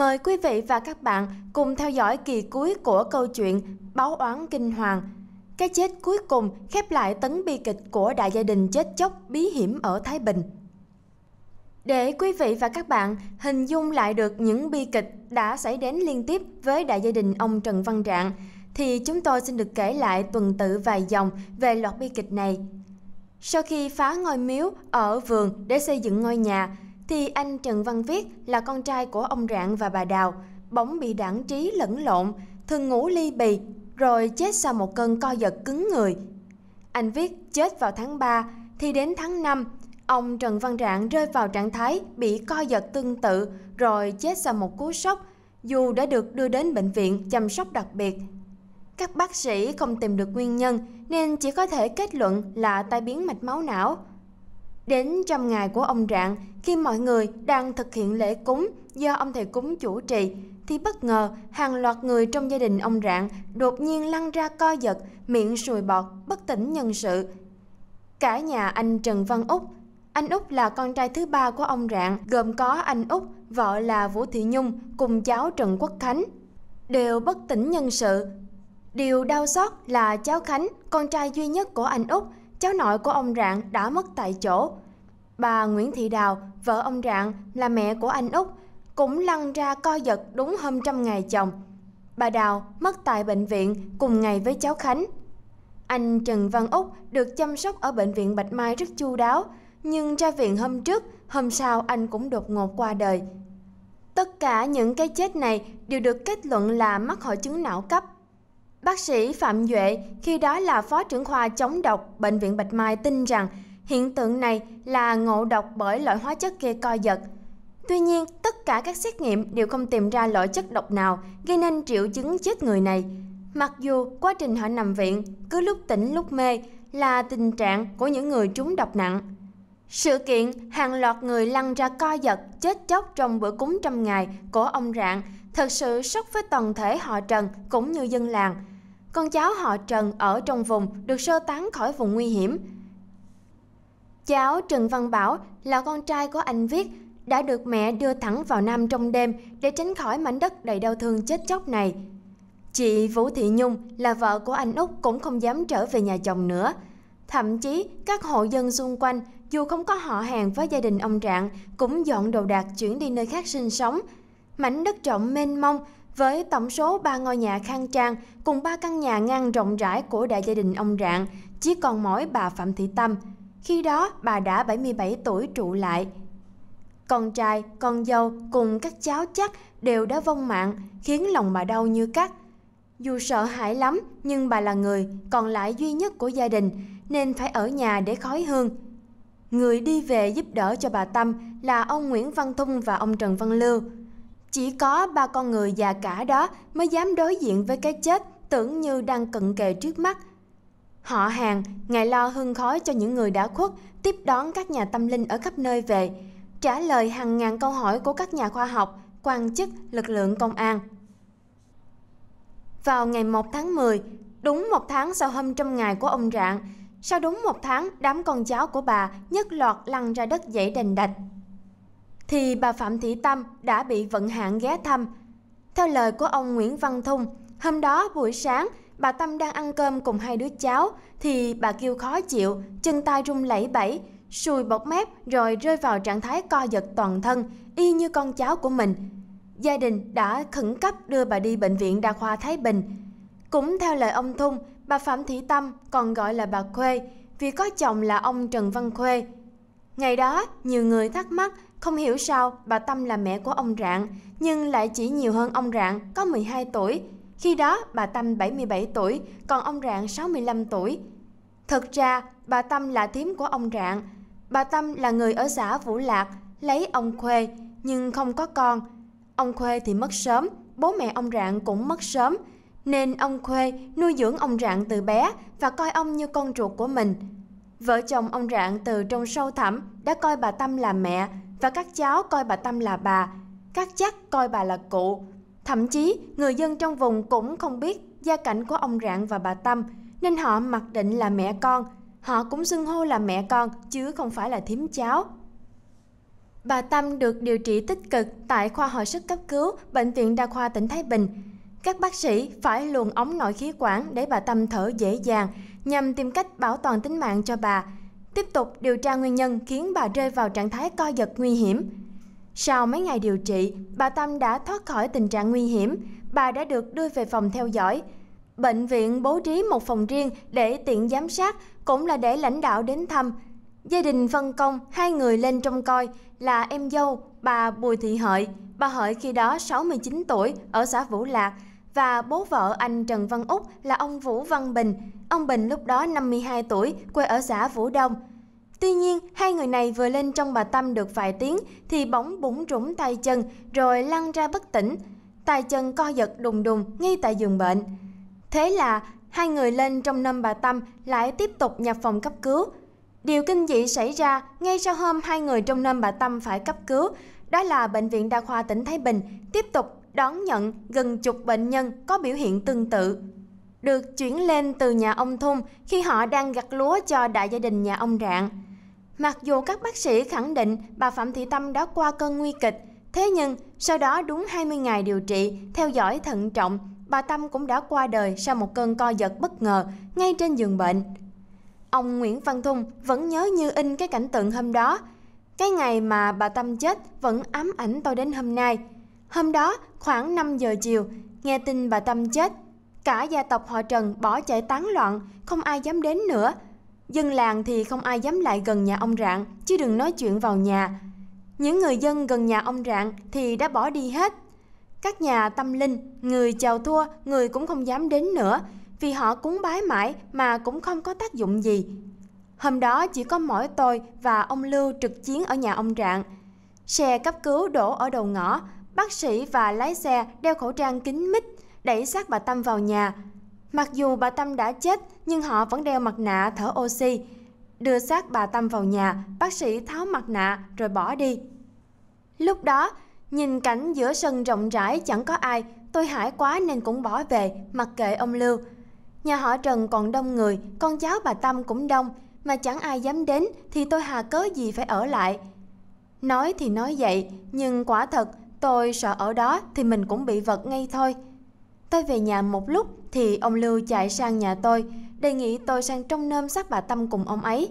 Mời quý vị và các bạn cùng theo dõi kỳ cuối của câu chuyện Báo oán kinh hoàng. Cái chết cuối cùng khép lại tấn bi kịch của đại gia đình chết chóc bí hiểm ở Thái Bình. Để quý vị và các bạn hình dung lại được những bi kịch đã xảy đến liên tiếp với đại gia đình ông Trần Văn Rạng, thì chúng tôi xin được kể lại tuần tự vài dòng về loạt bi kịch này. Sau khi phá ngôi miếu ở vườn để xây dựng ngôi nhà, thì anh Trần Văn Viết là con trai của ông Rạng và bà Đào, bỗng bị đảng trí lẫn lộn, thường ngủ ly bì, rồi chết sau một cơn co giật cứng người. Anh Viết chết vào tháng 3, thì đến tháng 5, ông Trần Văn Rạng rơi vào trạng thái bị co giật tương tự, rồi chết sau một cú sốc, dù đã được đưa đến bệnh viện chăm sóc đặc biệt. Các bác sĩ không tìm được nguyên nhân nên chỉ có thể kết luận là tai biến mạch máu não – Đến trăm ngày của ông Rạng, khi mọi người đang thực hiện lễ cúng do ông thầy cúng chủ trì, thì bất ngờ hàng loạt người trong gia đình ông Rạng đột nhiên lăn ra co giật, miệng sùi bọt, bất tỉnh nhân sự. Cả nhà anh Trần Văn Úc, anh Úc là con trai thứ ba của ông Rạng, gồm có anh Úc, vợ là Vũ Thị Nhung cùng cháu Trần Quốc Khánh, đều bất tỉnh nhân sự. Điều đau xót là cháu Khánh, con trai duy nhất của anh Úc, cháu nội của ông Rạng đã mất tại chỗ. Bà Nguyễn Thị Đào, vợ ông Rạng là mẹ của anh Úc, cũng lăn ra co giật đúng hôm trăm ngày chồng. Bà Đào mất tại bệnh viện cùng ngày với cháu Khánh. Anh Trần Văn Úc được chăm sóc ở bệnh viện Bạch Mai rất chu đáo, nhưng ra viện hôm trước, hôm sau anh cũng đột ngột qua đời. Tất cả những cái chết này đều được kết luận là mắc hội chứng não cấp. Bác sĩ Phạm Duệ, khi đó là phó trưởng khoa chống độc Bệnh viện Bạch Mai tin rằng hiện tượng này là ngộ độc bởi loại hóa chất kia co giật. Tuy nhiên, tất cả các xét nghiệm đều không tìm ra loại chất độc nào gây nên triệu chứng chết người này. Mặc dù quá trình họ nằm viện, cứ lúc tỉnh lúc mê là tình trạng của những người trúng độc nặng. Sự kiện hàng loạt người lăn ra co giật, chết chóc trong bữa cúng trăm ngày của ông Rạng thật sự sốc với toàn thể họ Trần cũng như dân làng – con cháu họ Trần ở trong vùng được sơ tán khỏi vùng nguy hiểm. Cháu Trần Văn Bảo là con trai của anh Viết đã được mẹ đưa thẳng vào Nam trong đêm để tránh khỏi mảnh đất đầy đau thương chết chóc này. Chị Vũ Thị Nhung là vợ của anh Úc cũng không dám trở về nhà chồng nữa. Thậm chí các hộ dân xung quanh dù không có họ hàng với gia đình ông Trạng cũng dọn đồ đạc chuyển đi nơi khác sinh sống. Mảnh đất rộng mênh mông với tổng số 3 ngôi nhà khang trang cùng 3 căn nhà ngang rộng rãi của đại gia đình ông Rạng, chỉ còn mỗi bà Phạm Thị Tâm. Khi đó, bà đã 77 tuổi trụ lại. Con trai, con dâu cùng các cháu chắc đều đã vong mạng, khiến lòng bà đau như cắt. Dù sợ hãi lắm, nhưng bà là người còn lại duy nhất của gia đình, nên phải ở nhà để khói hương. Người đi về giúp đỡ cho bà Tâm là ông Nguyễn Văn Thung và ông Trần Văn Lưu – chỉ có ba con người già cả đó mới dám đối diện với cái chết tưởng như đang cận kề trước mắt. Họ hàng, ngày lo hương khói cho những người đã khuất, tiếp đón các nhà tâm linh ở khắp nơi về, trả lời hàng ngàn câu hỏi của các nhà khoa học, quan chức, lực lượng công an. Vào ngày 1 tháng 10, đúng một tháng sau hôm trăm ngày của ông Rạng, sau đúng một tháng, đám con cháu của bà nhất loạt lăn ra đất dãy đành đạch thì bà Phạm Thị Tâm đã bị vận hạn ghé thăm. Theo lời của ông Nguyễn Văn Thung, hôm đó buổi sáng bà Tâm đang ăn cơm cùng hai đứa cháu thì bà kêu khó chịu, chân tay rung lẩy bẩy, sùi bọt mép rồi rơi vào trạng thái co giật toàn thân, y như con cháu của mình. Gia đình đã khẩn cấp đưa bà đi bệnh viện đa khoa Thái Bình. Cũng theo lời ông Thung, bà Phạm Thị Tâm còn gọi là bà Khuê vì có chồng là ông Trần Văn Khuê. Ngày đó, nhiều người thắc mắc không hiểu sao bà Tâm là mẹ của ông Rạng, nhưng lại chỉ nhiều hơn ông Rạng có 12 tuổi. Khi đó bà Tâm 77 tuổi, còn ông Rạng 65 tuổi. Thật ra, bà Tâm là thím của ông Rạng. Bà Tâm là người ở xã Vũ Lạc, lấy ông Khuê, nhưng không có con. Ông Khuê thì mất sớm, bố mẹ ông Rạng cũng mất sớm, nên ông Khuê nuôi dưỡng ông Rạng từ bé và coi ông như con ruột của mình. Vợ chồng ông Rạng từ trong sâu thẳm đã coi bà Tâm là mẹ, và các cháu coi bà Tâm là bà, các chắc coi bà là cụ. Thậm chí, người dân trong vùng cũng không biết gia cảnh của ông Rạng và bà Tâm, nên họ mặc định là mẹ con. Họ cũng xưng hô là mẹ con, chứ không phải là thím cháu. Bà Tâm được điều trị tích cực tại khoa hồi sức cấp cứu Bệnh viện Đa khoa tỉnh Thái Bình. Các bác sĩ phải luồn ống nội khí quản để bà Tâm thở dễ dàng nhằm tìm cách bảo toàn tính mạng cho bà – tiếp tục điều tra nguyên nhân khiến bà rơi vào trạng thái co giật nguy hiểm. Sau mấy ngày điều trị, bà Tâm đã thoát khỏi tình trạng nguy hiểm, bà đã được đưa về phòng theo dõi. Bệnh viện bố trí một phòng riêng để tiện giám sát, cũng là để lãnh đạo đến thăm. Gia đình phân công hai người lên trông coi là em dâu bà Bùi Thị Hợi. Bà Hợi khi đó 69 tuổi ở xã Vũ Lạc, và bố vợ anh Trần Văn Úc là ông Vũ Văn Bình. Ông Bình lúc đó 52 tuổi, quê ở xã Vũ Đông. Tuy nhiên, hai người này vừa lên trong bà Tâm được vài tiếng thì bỗng bủng rủng tay chân rồi lăn ra bất tỉnh. Tay chân co giật đùng đùng ngay tại giường bệnh. Thế là hai người lên trong năm bà Tâm lại tiếp tục nhập phòng cấp cứu. Điều kinh dị xảy ra ngay sau hôm hai người trong năm bà Tâm phải cấp cứu, đó là Bệnh viện Đa khoa tỉnh Thái Bình tiếp tục đón nhận gần chục bệnh nhân có biểu hiện tương tự. Được chuyển lên từ nhà ông Thung khi họ đang gặt lúa cho đại gia đình nhà ông Rạng. Mặc dù các bác sĩ khẳng định bà Phạm Thị Tâm đã qua cơn nguy kịch, thế nhưng sau đó đúng 20 ngày điều trị, theo dõi thận trọng, bà Tâm cũng đã qua đời sau một cơn co giật bất ngờ ngay trên giường bệnh. Ông Nguyễn Văn Thung vẫn nhớ như in cái cảnh tượng hôm đó. Cái ngày mà bà Tâm chết vẫn ám ảnh tôi đến hôm nay – Hôm đó, khoảng 5 giờ chiều, nghe tin bà Tâm chết, cả gia tộc họ Trần bỏ chạy tán loạn, không ai dám đến nữa. Dân làng thì không ai dám lại gần nhà ông Rạng, chứ đừng nói chuyện vào nhà. Những người dân gần nhà ông Rạng thì đã bỏ đi hết. Các nhà tâm linh, người chào thua, người cũng không dám đến nữa, vì họ cúng bái mãi mà cũng không có tác dụng gì. Hôm đó chỉ có mỗi tôi và ông Lưu trực chiến ở nhà ông Rạng. Xe cấp cứu đổ ở đầu ngõ, Bác sĩ và lái xe đeo khẩu trang kính mít, đẩy xác bà Tâm vào nhà. Mặc dù bà Tâm đã chết, nhưng họ vẫn đeo mặt nạ thở oxy. Đưa xác bà Tâm vào nhà, bác sĩ tháo mặt nạ rồi bỏ đi. Lúc đó, nhìn cảnh giữa sân rộng rãi chẳng có ai, tôi hãi quá nên cũng bỏ về, mặc kệ ông Lưu. Nhà họ Trần còn đông người, con cháu bà Tâm cũng đông, mà chẳng ai dám đến thì tôi hà cớ gì phải ở lại. Nói thì nói vậy, nhưng quả thật Tôi sợ ở đó thì mình cũng bị vật ngay thôi. Tôi về nhà một lúc thì ông Lưu chạy sang nhà tôi, đề nghị tôi sang trong nôm sát bà Tâm cùng ông ấy.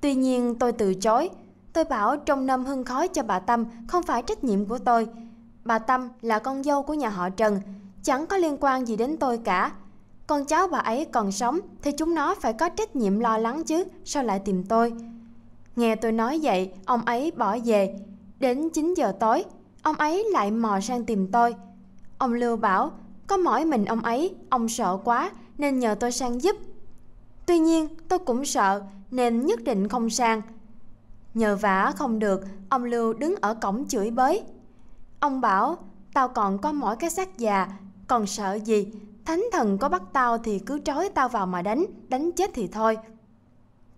Tuy nhiên tôi từ chối, tôi bảo trong nôm hưng khói cho bà Tâm không phải trách nhiệm của tôi. Bà Tâm là con dâu của nhà họ Trần, chẳng có liên quan gì đến tôi cả. Con cháu bà ấy còn sống thì chúng nó phải có trách nhiệm lo lắng chứ, sao lại tìm tôi? Nghe tôi nói vậy, ông ấy bỏ về. Đến 9 giờ tối, ông ấy lại mò sang tìm tôi. Ông Lưu bảo, có mỗi mình ông ấy, ông sợ quá nên nhờ tôi sang giúp. Tuy nhiên, tôi cũng sợ nên nhất định không sang. Nhờ vả không được, ông Lưu đứng ở cổng chửi bới. Ông bảo, tao còn có mỗi cái xác già, còn sợ gì, thánh thần có bắt tao thì cứ trói tao vào mà đánh, đánh chết thì thôi.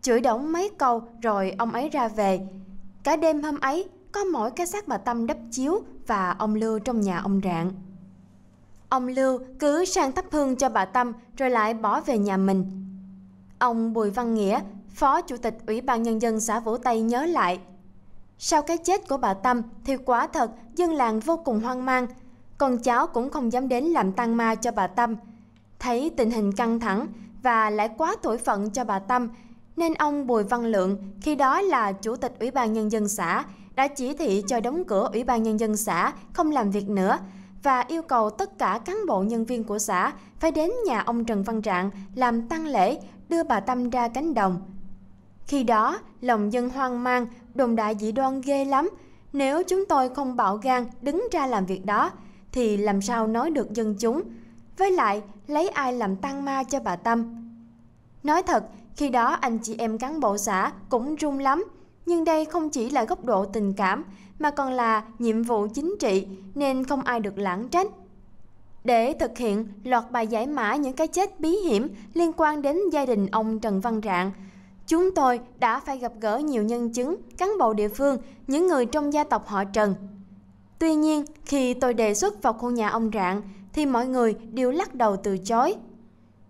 Chửi đổng mấy câu rồi ông ấy ra về. Cả đêm hôm ấy, có mỗi cái xác bà Tâm đắp chiếu và ông Lưu trong nhà ông Rạng. Ông Lưu cứ sang thắp hương cho bà Tâm rồi lại bỏ về nhà mình. Ông Bùi Văn Nghĩa, Phó Chủ tịch Ủy ban Nhân dân xã Vũ Tây nhớ lại. Sau cái chết của bà Tâm thì quả thật dân làng vô cùng hoang mang. Con cháu cũng không dám đến làm tang ma cho bà Tâm. Thấy tình hình căng thẳng và lại quá tuổi phận cho bà Tâm nên ông Bùi Văn Lượng khi đó là Chủ tịch Ủy ban Nhân dân xã đã chỉ thị cho đóng cửa Ủy ban Nhân dân xã không làm việc nữa và yêu cầu tất cả cán bộ nhân viên của xã phải đến nhà ông Trần Văn Trạng làm tăng lễ đưa bà Tâm ra cánh đồng. Khi đó, lòng dân hoang mang, đồn đại dị đoan ghê lắm. Nếu chúng tôi không bảo gan đứng ra làm việc đó, thì làm sao nói được dân chúng? Với lại, lấy ai làm tăng ma cho bà Tâm? Nói thật, khi đó anh chị em cán bộ xã cũng run lắm – nhưng đây không chỉ là góc độ tình cảm mà còn là nhiệm vụ chính trị nên không ai được lãng trách. Để thực hiện loạt bài giải mã những cái chết bí hiểm liên quan đến gia đình ông Trần Văn Rạng, chúng tôi đã phải gặp gỡ nhiều nhân chứng, cán bộ địa phương, những người trong gia tộc họ Trần. Tuy nhiên, khi tôi đề xuất vào khu nhà ông Rạng thì mọi người đều lắc đầu từ chối.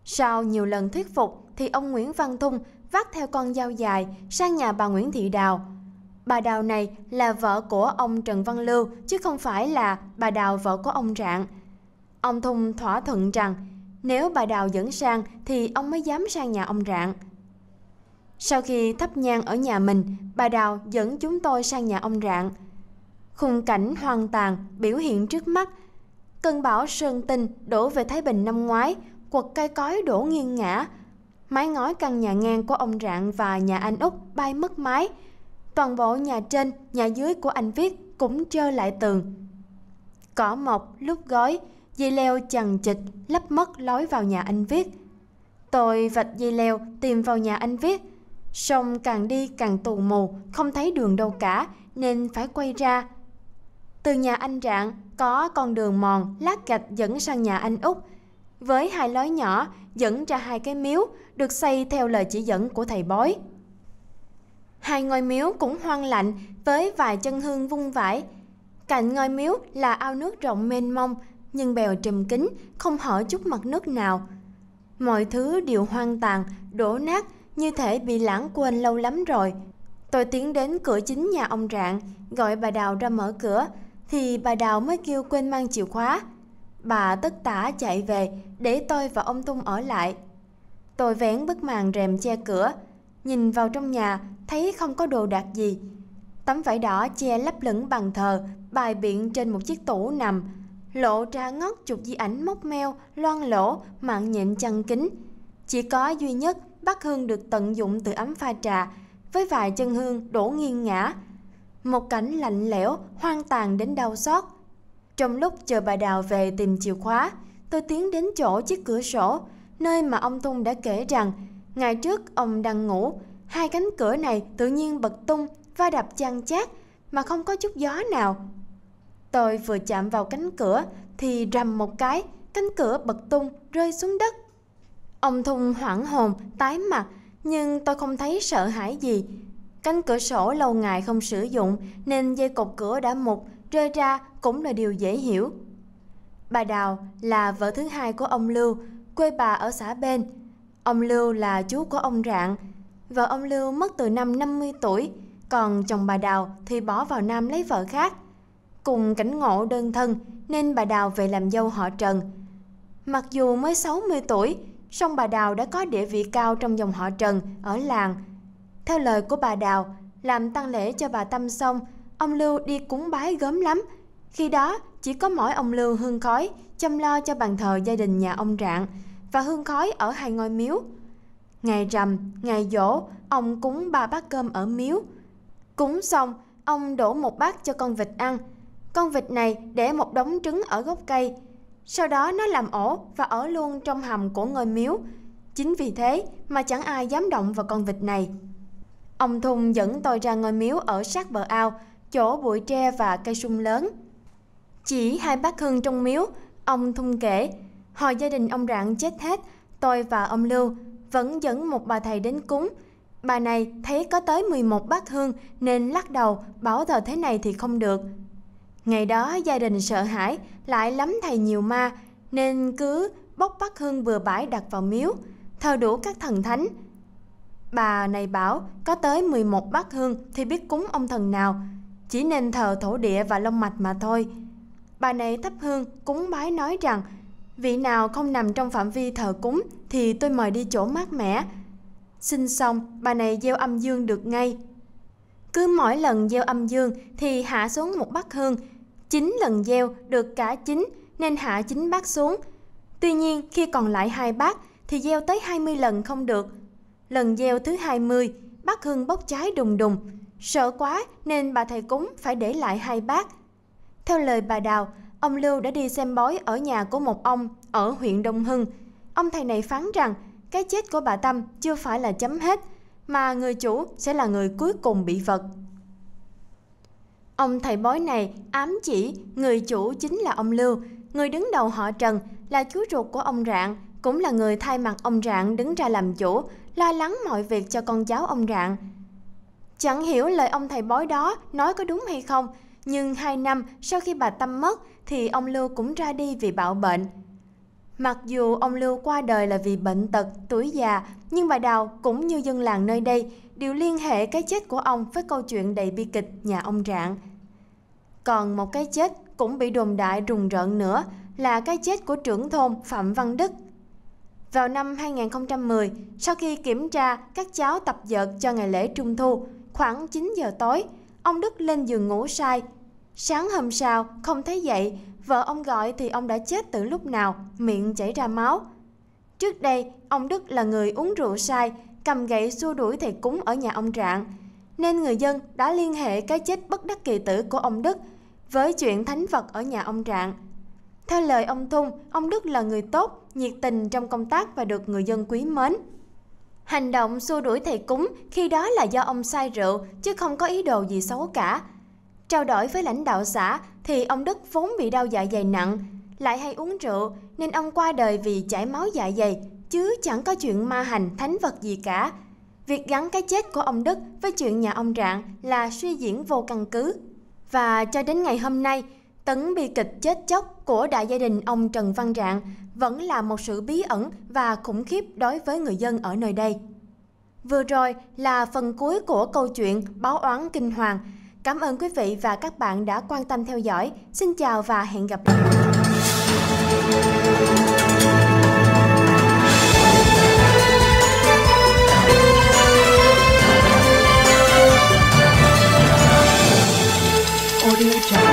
Sau nhiều lần thuyết phục thì ông Nguyễn Văn Thung vác theo con dao dài sang nhà bà Nguyễn Thị Đào. Bà Đào này là vợ của ông Trần Văn Lưu chứ không phải là bà Đào vợ của ông Trạng. Ông Thung thỏa thuận rằng nếu bà Đào dẫn sang thì ông mới dám sang nhà ông Trạng. Sau khi thắp nhang ở nhà mình, bà Đào dẫn chúng tôi sang nhà ông Rạng. Khung cảnh hoang tàn biểu hiện trước mắt. Cơn bão sơn tinh đổ về Thái Bình năm ngoái, quật cây cói đổ nghiêng ngã, mái ngói căn nhà ngang của ông Rạng và nhà anh Úc bay mất mái. Toàn bộ nhà trên, nhà dưới của anh Viết cũng trơ lại tường. Cỏ mọc, lúc gói, dây leo chằng chịch lấp mất lối vào nhà anh Viết. Tôi vạch dây leo tìm vào nhà anh Viết. Sông càng đi càng tù mù, không thấy đường đâu cả nên phải quay ra. Từ nhà anh Rạng có con đường mòn lát gạch dẫn sang nhà anh Úc với hai lối nhỏ dẫn ra hai cái miếu được xây theo lời chỉ dẫn của thầy bói. Hai ngôi miếu cũng hoang lạnh với vài chân hương vung vãi Cạnh ngôi miếu là ao nước rộng mênh mông nhưng bèo trùm kín, không hở chút mặt nước nào. Mọi thứ đều hoang tàn, đổ nát như thể bị lãng quên lâu lắm rồi. Tôi tiến đến cửa chính nhà ông Rạng, gọi bà Đào ra mở cửa, thì bà Đào mới kêu quên mang chìa khóa. Bà tất tả chạy về để tôi và ông Tung ở lại. Tôi vén bức màn rèm che cửa, nhìn vào trong nhà thấy không có đồ đạc gì. Tấm vải đỏ che lấp lửng bàn thờ, bài biện trên một chiếc tủ nằm, lộ ra ngót chục di ảnh móc meo, loang lỗ, mạng nhện chăn kính. Chỉ có duy nhất bát hương được tận dụng từ ấm pha trà, với vài chân hương đổ nghiêng ngã. Một cảnh lạnh lẽo, hoang tàn đến đau xót – trong lúc chờ bà Đào về tìm chìa khóa, tôi tiến đến chỗ chiếc cửa sổ, nơi mà ông Tung đã kể rằng ngày trước ông đang ngủ, hai cánh cửa này tự nhiên bật tung, va đập chăn chát mà không có chút gió nào. Tôi vừa chạm vào cánh cửa thì rầm một cái, cánh cửa bật tung rơi xuống đất. Ông Thung hoảng hồn, tái mặt, nhưng tôi không thấy sợ hãi gì. Cánh cửa sổ lâu ngày không sử dụng nên dây cột cửa đã mục rơi ra cũng là điều dễ hiểu. Bà Đào là vợ thứ hai của ông Lưu, quê bà ở xã bên. Ông Lưu là chú của ông Rạng. Vợ ông Lưu mất từ năm 50 tuổi, còn chồng bà Đào thì bỏ vào Nam lấy vợ khác. Cùng cảnh ngộ đơn thân nên bà Đào về làm dâu họ Trần. Mặc dù mới 60 tuổi, song bà Đào đã có địa vị cao trong dòng họ Trần ở làng. Theo lời của bà Đào, làm tăng lễ cho bà Tâm xong – ông Lưu đi cúng bái gớm lắm. Khi đó, chỉ có mỗi ông Lưu hương khói chăm lo cho bàn thờ gia đình nhà ông Trạng và hương khói ở hai ngôi miếu. Ngày rằm, ngày dỗ, ông cúng ba bát cơm ở miếu. Cúng xong, ông đổ một bát cho con vịt ăn. Con vịt này để một đống trứng ở gốc cây. Sau đó nó làm ổ và ở luôn trong hầm của ngôi miếu. Chính vì thế mà chẳng ai dám động vào con vịt này. Ông thùng dẫn tôi ra ngôi miếu ở sát bờ ao chỗ bụi tre và cây sung lớn. Chỉ hai bát hương trong miếu, ông Thung kể, hồi gia đình ông Rạng chết hết, tôi và ông Lưu vẫn dẫn một bà thầy đến cúng. Bà này thấy có tới 11 bát hương nên lắc đầu bảo thờ thế này thì không được. Ngày đó gia đình sợ hãi, lại lắm thầy nhiều ma nên cứ bốc bát hương vừa bãi đặt vào miếu, thờ đủ các thần thánh. Bà này bảo có tới 11 bát hương thì biết cúng ông thần nào, chỉ nên thờ thổ địa và long mạch mà thôi. Bà này thắp hương cúng bái nói rằng vị nào không nằm trong phạm vi thờ cúng thì tôi mời đi chỗ mát mẻ. Xin xong, bà này gieo âm dương được ngay. Cứ mỗi lần gieo âm dương thì hạ xuống một bát hương. Chín lần gieo được cả chín nên hạ chín bát xuống. Tuy nhiên khi còn lại hai bát thì gieo tới 20 lần không được. Lần gieo thứ 20, bát hương bốc cháy đùng đùng, Sợ quá nên bà thầy cúng phải để lại hai bát. Theo lời bà Đào, ông Lưu đã đi xem bói ở nhà của một ông ở huyện Đông Hưng. Ông thầy này phán rằng cái chết của bà Tâm chưa phải là chấm hết, mà người chủ sẽ là người cuối cùng bị vật. Ông thầy bói này ám chỉ người chủ chính là ông Lưu, người đứng đầu họ Trần là chú ruột của ông Rạng, cũng là người thay mặt ông Rạng đứng ra làm chủ, lo lắng mọi việc cho con cháu ông Rạng. Chẳng hiểu lời ông thầy bói đó nói có đúng hay không, nhưng hai năm sau khi bà Tâm mất thì ông Lưu cũng ra đi vì bạo bệnh. Mặc dù ông Lưu qua đời là vì bệnh tật, tuổi già, nhưng bà Đào cũng như dân làng nơi đây đều liên hệ cái chết của ông với câu chuyện đầy bi kịch nhà ông Trạng. Còn một cái chết cũng bị đồn đại rùng rợn nữa là cái chết của trưởng thôn Phạm Văn Đức. Vào năm 2010, sau khi kiểm tra các cháu tập dợt cho ngày lễ Trung Thu, Khoảng 9 giờ tối, ông Đức lên giường ngủ sai. Sáng hôm sau, không thấy dậy, vợ ông gọi thì ông đã chết từ lúc nào, miệng chảy ra máu. Trước đây, ông Đức là người uống rượu sai, cầm gậy xua đuổi thầy cúng ở nhà ông Trạng. Nên người dân đã liên hệ cái chết bất đắc kỳ tử của ông Đức với chuyện thánh vật ở nhà ông Trạng. Theo lời ông Thung, ông Đức là người tốt, nhiệt tình trong công tác và được người dân quý mến. Hành động xua đuổi thầy cúng khi đó là do ông sai rượu chứ không có ý đồ gì xấu cả. Trao đổi với lãnh đạo xã thì ông Đức vốn bị đau dạ dày nặng, lại hay uống rượu nên ông qua đời vì chảy máu dạ dày chứ chẳng có chuyện ma hành thánh vật gì cả. Việc gắn cái chết của ông Đức với chuyện nhà ông Rạng là suy diễn vô căn cứ. Và cho đến ngày hôm nay, Tấn bi kịch chết chóc của đại gia đình ông Trần Văn Rạng vẫn là một sự bí ẩn và khủng khiếp đối với người dân ở nơi đây. Vừa rồi là phần cuối của câu chuyện Báo oán kinh hoàng. Cảm ơn quý vị và các bạn đã quan tâm theo dõi. Xin chào và hẹn gặp lại. Audio Jungle.